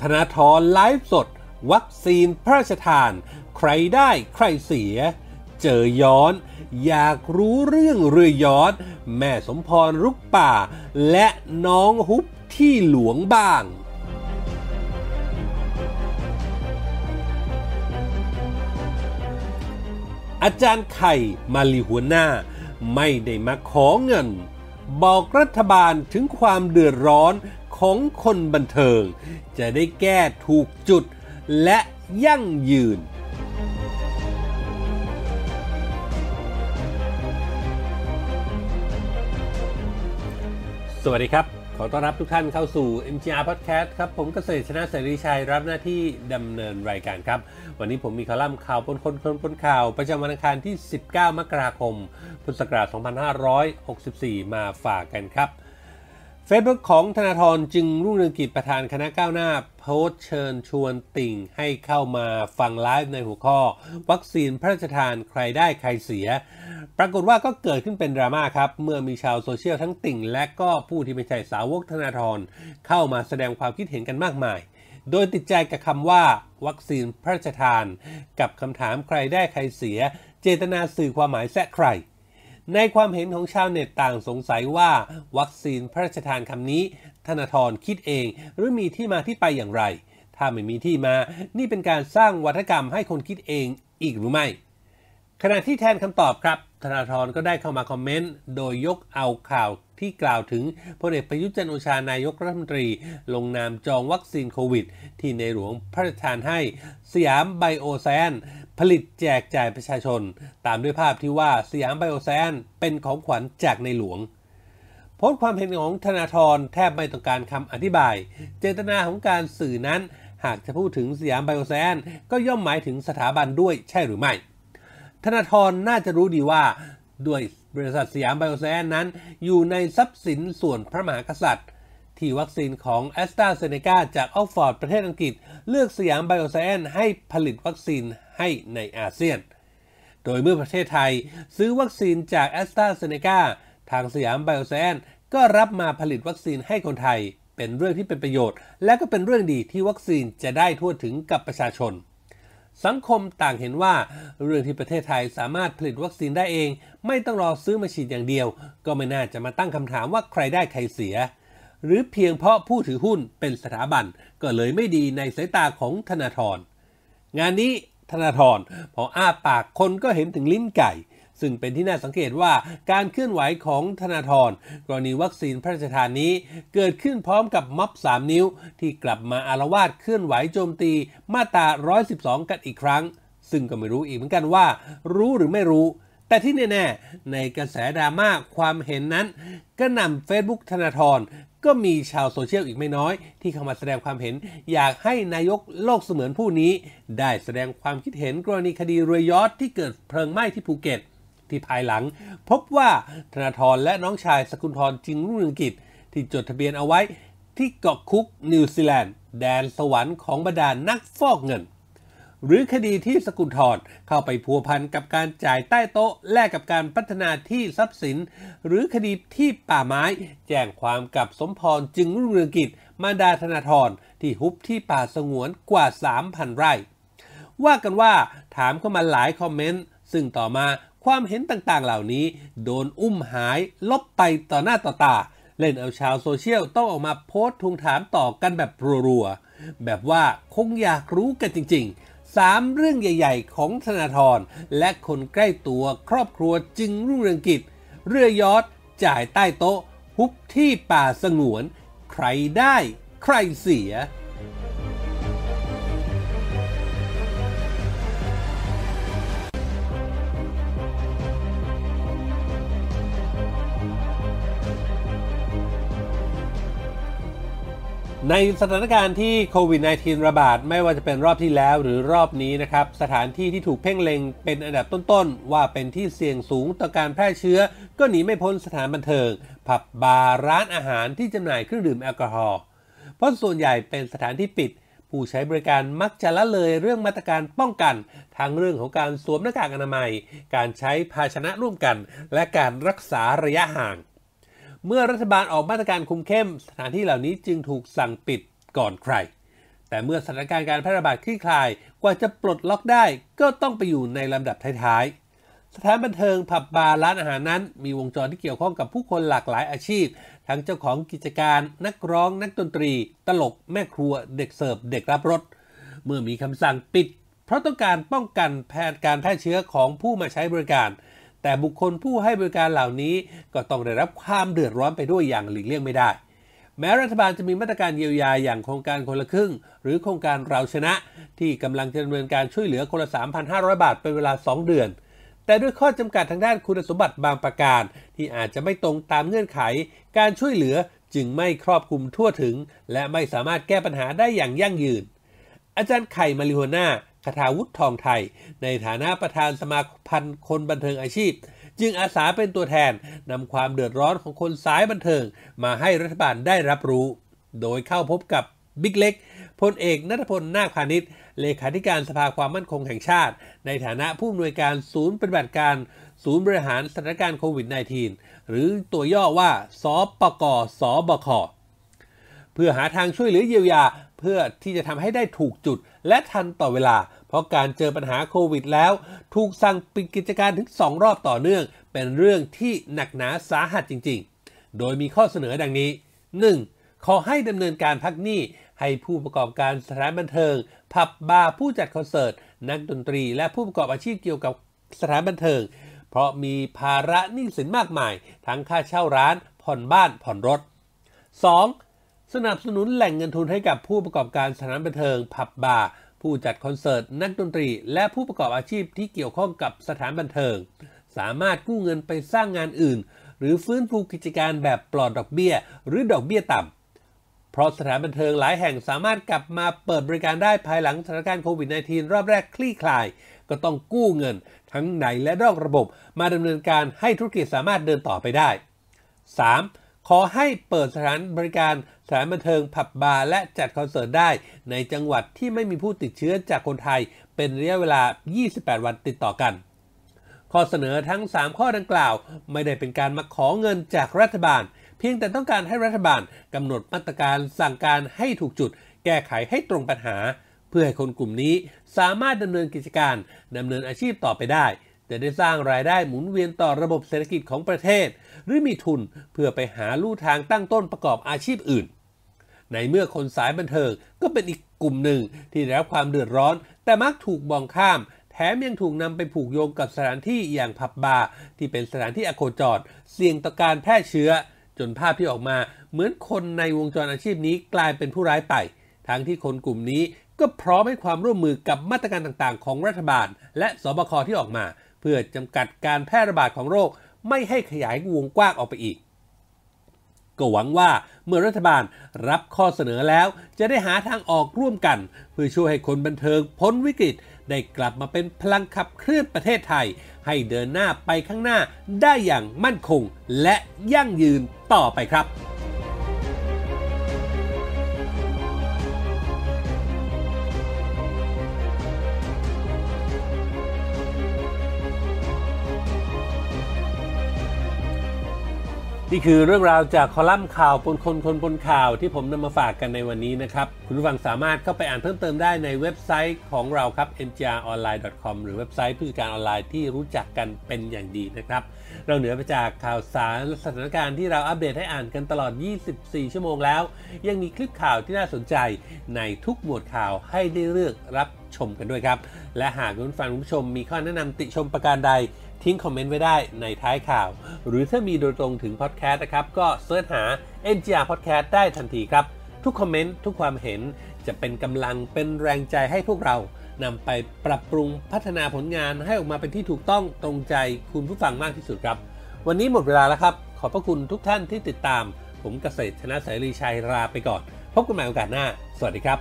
ธนาธรไลฟ์สด วัคซีนพระราชทาน ใครได้ใครเสีย เจอย้อนอยากรู้เรื่องเรือย้อน แม่สมพรรุกป่า และน้องฮุบที่หลวงบ้าง อาจารย์ไข่มาลีหัวหน้าไม่ได้มาขอเงิน บอกรัฐบาลถึงความเดือดร้อนของคนบันเทิง จะได้แก้ถูกจุดและยั่งยืน สวัสดีครับ ขอต้อนรับทุกท่านเข้าสู่ MGR Podcast ครับ ผมเกษตรชนะเสรีชัยรับหน้าที่ดำเนินรายการครับ วันนี้ผมมีคอลัมน์ข่าวปนคนคนปนข่าวประจำวันอังคารที่ 19มกราคมพุทธศักราช2564 มาฝากกันครับเฟซบุ๊กของธนาธรจึงรุ่งเรืองกิจประธานคณะก้าวหน้าโพสเชิญชวนติ่ง ให้เข้ามาฟัง ไลฟ์ในหัวข้อ วัคซีนพระราชทานใครได้ใครเสีย ปรากฏว่าก็เกิดขึ้นเป็น ดราม่าครับ เมื่อมีชาว โซเชียล ทั้งติ่ง และก็ผู้ที่ ไม่ใช่ สาวกธนาธรเข้ามาแสดงความคิดเห็นกันมากมาย โดยติดใจกับคำว่า วัคซีนพระราชทาน กับคำถามใครได้ใครเสียเจตนาสื่อความหมายแทะใครในความเห็นของชาวเน็ตต่างสงสัยว่า วัคซีนพระราชทานคำนี้ ธนาธรคิดเอง หรือมีที่มาที่ไปอย่างไร ถ้าไม่มีที่มานี่เป็นการสร้างวัฒกรรมให้คนคิดเองอีกหรือไม่ ขณะที่แทนคำตอบครับ ธนาธรก็ได้เข้ามาคอมเมนต์ โดยยกเอาข่าวที่กล่าวถึงพลเอกประยุทธ์จันโอชานายกรัฐมนตรี ลงนามจองวัคซีนโควิด ที่ในหลวงพระราชทานให้สยามไบโอแซนผลิตแจกจ่ายประชาชน ตามด้วยภาพที่ว่าสยามไบโอแซนเป็นของขวัญจาก ในหลวงโพสต์ความเห็นของธนาธรแทบไม่ต้องการคำอธิบาย เจตนาของการสื่อนั้นหากจะพูดถึงสยามไบโอแซนก็ย่อมหมายถึงสถาบันด้วยใช่หรือไม่ ธนาธรน่าจะรู้ดีว่าด้วยบริษัทสยามไบโอแซนนั้น อยู่ในทรัพย์สินส่วนพระมหากษัตริย์ที่วัคซีนของ a s t r a z เซ e c a จากออกฟอร์ดประเทศอังกฤษเลือกสยามไบโอไซเอนให้ผลิตวัคซีนให้ในอาเซียน โดยเมื่อประเทศไทย ซื้อวัคซีนจาก a s t r a z เซ e c a ทางสยามไบโอไซเอนก็รับมาผลิตวัคซีนให้คนไทย เป็นเรื่องที่เป็นประโยชน์ และก็เป็นเรื่องดีที่วัคซีนจะได้ทั่วถึงกับประชาชน สังคมต่างเห็นว่า เรื่องที่ประเทศไทยสามารถผลิตวัคซีนได้เอง ไม่ต้องรอซื้อมาฉีดอย่างเดียว ก็ไม่น่าจะมาตั้งคำถามว่าใครได้ใครเสียหรือเพียงเพราะผู้ถือหุ้นเป็นสถาบัน ก็เลยไม่ดีในสายตาของธนาธรงานนี้ธนาธรพออ้าปากคนก็เห็นถึงลิ้นไก่ ซึ่งเป็นที่น่าสังเกตว่าการเคลื่อนไหวของธนาธรกรณีวัคซีนพระราชทานนี้ เกิดขึ้นพร้อมกับม็อบ3นิ้ว ที่กลับมาอารวาสเคลื่อนไหว โจมตี มาตรา112 กันอีกครั้ง ซึ่งก็ไม่รู้อีกเหมือนกันว่า รู้หรือไม่รู้แต่ที่แน่ๆ ในกระแสดราม่าความเห็นนั้น ก็นำ Facebook ธนาธรก็มีชาวโซเชียลอีกไม่น้อย ที่เข้ามาแสดงความเห็นอยากให้นายกโลกเสมือนผู้นี้ ได้แสดงความคิดเห็นกรณีคดีเรือยอทที่เกิดเพลิงไหม้ที่ภูเก็ตที่ภายหลัง พบว่าธนาธรและน้องชายสกุลธรจริงรุ่งเรืองกิจที่จดทะเบียนเอาไว้ที่เกาะคุกนิวซีแลนด์แดนสวรรค์ของบรรดานักฟอกเงินหรือคดีที่สกุลทอดเข้าไปพัวพันกับการจ่ายใต้โต๊ะ แลกกับการพัฒนาที่ทรัพย์สิน หรือคดีที่ป่าไม้ แจ้งความกับสมพรจึงรุ่งเรืองกิจมาดาธนาธรที่ฮุบที่ป่าสงวนกว่า 3,000 ไร่ ว่ากันว่าถามเข้ามาหลายคอมเมนต์ ซึ่งต่อมาความเห็นต่างๆเหล่านี้ โดนอุ้มหายลบไปต่อหน้าต่อตาเล่นเอาชาวโซเชียลต้องออกมาโพสต์ทวงถามต่อกันแบบรัว ๆ แบบว่าคงอยากรู้กันจริง ๆ3เรื่องใหญ่ ๆ ของธนาธรและคนใกล้ตัวครอบครัวจึงรุ่งเรืองกิจ เรือยอทจ่ายใต้โต๊ะ ฮุบที่ป่าสงวน ใครได้ ใครเสียในสถานการณ์ที่โควิด -19 ระบาด ไม่ว่าจะเป็นรอบที่แล้วหรือรอบนี้นะครับ สถานที่ที่ถูกเพ่งเล็งเป็นอันดับต้นๆ ว่าเป็นที่เสี่ยงสูงต่อการแพร่เชื้อ ก็หนีไม่พ้นสถานบันเทิงผับบาร์ร้านอาหารที่จำหน่ายเครื่องดื่มแอลกอฮอล์เพราะส่วนใหญ่เป็นสถานที่ปิด ผู้ใช้บริการมักจะละเลยเรื่องมาตรการป้องกันทั้งเรื่องของการสวมหน้ากากอนามัย การใช้ภาชนะร่วมกัน และการรักษาระยะห่างเมื่อรัฐบาลออกมาตรการคุมเข้ม สถานที่เหล่านี้จึงถูกสั่งปิดก่อนใคร แต่เมื่อสถานการณ์การแพร่ระบาดคลี่คลาย กว่าจะปลดล็อกได้ ก็ต้องไปอยู่ในลำดับท้ายๆ สถานบันเทิงผับบาร์ร้านอาหารนั้น มีวงจรที่เกี่ยวข้องกับผู้คนหลากหลายอาชีพ ทั้งเจ้าของกิจการ นักร้อง นักดนตรี ตลกแม่ครัว เด็กเสิร์ฟเด็กรับรถ เมื่อมีคำสั่งปิด เพราะต้องการป้องกันแพร่การแพร่เชื้อของผู้มาใช้บริการแต่บุคคลผู้ให้บริการเหล่านี้ก็ต้องได้รับความเดือดร้อนไปด้วยอย่างหลีกเลี่ยงไม่ได้ แม้รัฐบาลจะมีมาตรการเยียวยาอย่างโครงการคนละครึ่ง หรือโครงการเราชนะ ที่กำลังดำเนินการช่วยเหลือคนละ3,500 บาทเป็นเวลา 2 เดือน แต่ด้วยข้อจำกัดทางด้านคุณสมบัติบางประการ ที่อาจจะไม่ตรงตามเงื่อนไข การช่วยเหลือจึงไม่ครอบคลุมทั่วถึง และไม่สามารถแก้ปัญหาได้อย่างยั่งยืน อาจารย์ไข่มาริโฮนาคทาวุฒิทองไทย ในฐานะประธานสมาพันธ์คนบันเทิงอาชีพ จึงอาสาเป็นตัวแทนนำความเดือดร้อนของคนสายบันเทิงมาให้รัฐบาลได้รับรู้ โดยเข้าพบกับบิ๊กเล็กพลเอกนัทพลนาคพาณิชย์เลขาธิการสภาความมั่นคงแห่งชาติ ในฐานะผู้อำนวยการศูนย์ปฏิบัติการ ศูนย์บริหารสถานการณ์โควิด -19 หรือตัวย่อว่าสปกสบคเพื่อหาทางช่วยเหลือเยียวยาเพื่อที่จะทำให้ได้ถูกจุดและทันต่อเวลา เพราะการเจอปัญหาโควิดแล้ว ถูกสั่งปิดกิจการถึง 2 รอบต่อเนื่อง เป็นเรื่องที่หนักหนาสาหัสจริงๆ โดยมีข้อเสนอดังนี้ 1. ขอให้ดำเนินการพักหนี้ให้ผู้ประกอบการสถานบันเทิง ผับบาร์ผู้จัดคอนเสิร์ต นักดนตรีและผู้ประกอบอาชีพเกี่ยวกับสถานบันเทิงเพราะมีภาระหนี้สินมากมาย ทั้งค่าเช่าร้านผ่อนบ้านผ่อนรถ 2. สนับสนุนแหล่งเงินทุนให้กับผู้ประกอบการสถานบันเทิงผับบาร์ผู้จัดคอนเสิร์ตนักดนตรี และผู้ประกอบอาชีพที่เกี่ยวข้องกับสถานบันเทิง สามารถกู้เงินไปสร้างงานอื่น หรือฟื้นฟูกิจการแบบปลอดดอกเบี้ยหรือดอกเบี้ยต่ำเพราะสถานบันเทิงหลายแห่งสามารถกลับมาเปิดบริการได้ภายหลังสถานการณ์โควิด -19 รอบแรกคลี่คลาย ก็ต้องกู้เงิน ทั้งในและนอกระบบ มาดำเนินการให้ธุรกิจสามารถเดินต่อไปได้ 3. ขอให้เปิดสถานบริการ สถานบันเทิงผับบาร์และจัดคอนเสิร์ตได้ ในจังหวัดที่ไม่มีผู้ติดเชื้อจากคนไทย เป็นระยะเวลา 28 วันติดต่อกัน ข้อเสนอทั้ง 3 ข้อดังกล่าว ไม่ได้เป็นการมาขอเงินจากรัฐบาล เพียงแต่ต้องการให้รัฐบาลกำหนดมาตรการสั่งการให้ถูกจุด แก้ไขให้ตรงปัญหา เพื่อให้คนกลุ่มนี้สามารถดำเนินกิจการดำเนินอาชีพต่อไปได้จะได้สร้างรายได้หมุนเวียนต่อระบบเศรษฐกิจของประเทศ หรือมีทุนเพื่อไปหาลู่ทางตั้งต้นประกอบอาชีพอื่น ในเมื่อคนสายบันเทิงก็เป็นอีกกลุ่มหนึ่งที่ได้รับความเดือดร้อน แต่มักถูกบองข้าม แถมยังถูกนำไปผูกโยงกับสถานที่อย่างผับบาร์ที่เป็นสถานที่อโคจรเสี่ยงต่อการแพร่เชื้อ จนภาพที่ออกมา เหมือนคนในวงจรอาชีพนี้กลายเป็นผู้ร้ายไป ทั้งที่คนกลุ่มนี้ก็พร้อมให้ความร่วมมือกับมาตรการต่างๆ ของรัฐบาล และสบคที่ออกมาเพื่อจำกัดการแพร่ระบาดของโรคไม่ให้ขยายวงกว้างออกไปอีก ก็หวังว่าเมื่อรัฐบาลรับข้อเสนอแล้วจะได้หาทางออกร่วมกัน เพื่อช่วยให้คนบันเทิงพ้นวิกฤตได้กลับมาเป็นพลังขับเคลื่อนประเทศไทย ให้เดินหน้าไปข้างหน้าได้อย่างมั่นคงและยั่งยืนต่อไปครับนี่คือเรื่องราวจากคอลัมน์ข่าวปนคนคนปนข่าวที่ผมนำมาฝากกันในวันนี้นะครับ คุณผู้ฟังสามารถเข้าไปอ่านเพิ่มเติมได้ในเว็บไซต์ของเราครับ mgronline.com หรือเว็บไซต์ผู้จัดการออนไลน์ที่รู้จักกันเป็นอย่างดีนะครับ เราเหนือไปจากข่าวสารสถานการณ์ที่เราอัปเดตให้อ่านกันตลอด 24 ชั่วโมงแล้ว ยังมีคลิปข่าวที่น่าสนใจในทุกหมวดข่าวให้ได้เลือกรับชมกันด้วยครับ และหากคุณฟังคุณผู้ชม มีข้อแนะนำติชมประการใดทิ้งคอมเมนต์ไว้ได้ในท้ายข่าว หรือถ้ามีโดยตรงถึงพอดแคสต์นะครับ ก็เสิร์ชหา NGR Podcast ได้ทันทีครับ ทุกคอมเมนต์ ทุกความเห็น จะเป็นกำลังเป็นแรงใจให้พวกเรานำไปปรับปรุงพัฒนาผลงานให้ออกมาเป็นที่ถูกต้องตรงใจคุณผู้ฟังมากที่สุดครับ วันนี้หมดเวลาแล้วครับ ขอบพระคุณทุกท่านที่ติดตาม ผมเกษตรชนะสายรีชัยลาไปก่อน พบกันใหม่โอกาสหน้า สวัสดีครับ